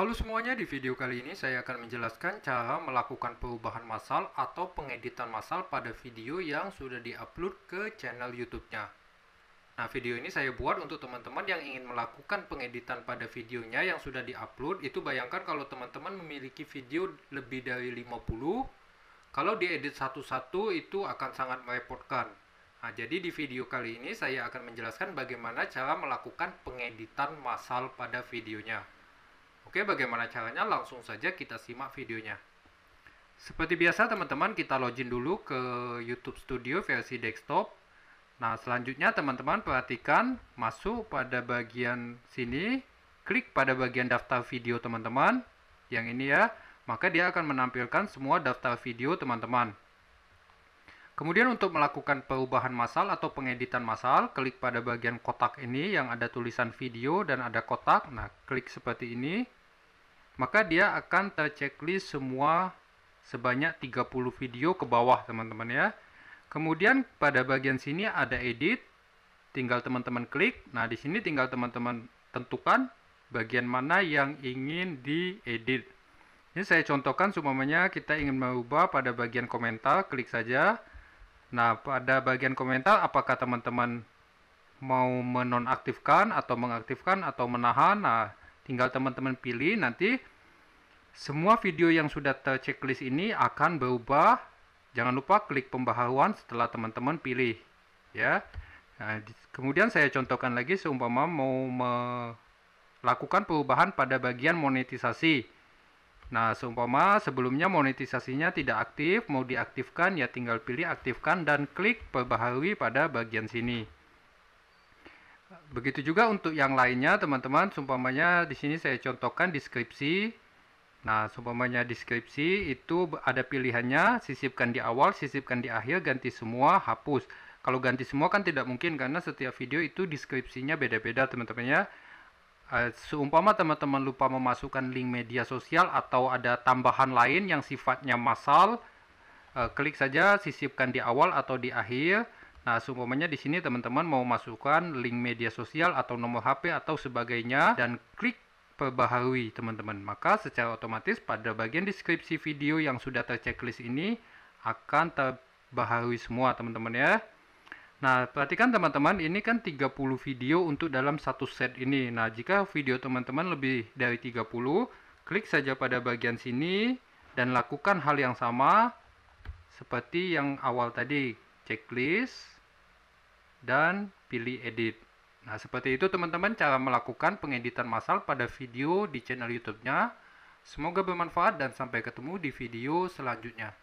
Halo semuanya, di video kali ini saya akan menjelaskan cara melakukan perubahan massal atau pengeditan massal pada video yang sudah diupload ke channel YouTube-nya. Nah, video ini saya buat untuk teman-teman yang ingin melakukan pengeditan pada videonya yang sudah diupload. Itu bayangkan kalau teman-teman memiliki video lebih dari 50, kalau diedit satu-satu itu akan sangat merepotkan. Nah, jadi di video kali ini saya akan menjelaskan bagaimana cara melakukan pengeditan massal pada videonya. Oke, bagaimana caranya? Langsung saja kita simak videonya. Seperti biasa teman-teman, kita login dulu ke YouTube Studio versi desktop. Nah, selanjutnya teman-teman perhatikan masuk pada bagian sini, klik pada bagian daftar video teman-teman, yang ini ya, maka dia akan menampilkan semua daftar video teman-teman. Kemudian untuk melakukan perubahan masal atau pengeditan masal, klik pada bagian kotak ini yang ada tulisan video dan ada kotak. Nah, klik seperti ini maka dia akan terchecklist semua sebanyak 30 video ke bawah teman-teman ya kemudian pada bagian sini ada edit tinggal teman-teman klik nah di sini tinggal teman-teman tentukan bagian mana yang ingin diedit ini saya contohkan semuanya kita ingin mengubah pada bagian komentar klik saja nah pada bagian komentar apakah teman-teman mau menonaktifkan atau mengaktifkan atau menahan nah Tinggal teman-teman pilih nanti semua video yang sudah terchecklist ini akan berubah. Jangan lupa klik pembaharuan setelah teman-teman pilih. Ya. Nah, kemudian saya contohkan lagi seumpama mau melakukan perubahan pada bagian monetisasi. Nah, seumpama sebelumnya monetisasinya tidak aktif, mau diaktifkan ya tinggal pilih aktifkan dan klik perbaharui pada bagian sini. Begitu juga untuk yang lainnya teman-teman, Sumpamanya di sini saya contohkan deskripsi. Nah, sumpamanya deskripsi itu ada pilihannya sisipkan di awal, sisipkan di akhir, ganti semua, hapus. Kalau ganti semua kan tidak mungkin karena setiap video itu deskripsinya beda-beda teman-teman ya. Eh, seumpama teman-teman lupa memasukkan link media sosial atau ada tambahan lain yang sifatnya massal, eh, klik saja sisipkan di awal atau di akhir Nah, seumpamanya di sini teman-teman mau masukkan link media sosial atau nomor HP atau sebagainya dan klik perbaharui teman-teman. Maka secara otomatis pada bagian deskripsi video yang sudah terchecklist ini akan terbaharui semua teman-teman ya. Nah, perhatikan teman-teman, ini kan 30 video untuk dalam satu set ini. Nah, jika video teman-teman lebih dari 30, klik saja pada bagian sini dan lakukan hal yang sama seperti yang awal tadi checklist, dan pilih edit. Nah, seperti itu teman-teman cara melakukan pengeditan massal pada video di channel YouTube-nya. Semoga bermanfaat dan sampai ketemu di video selanjutnya.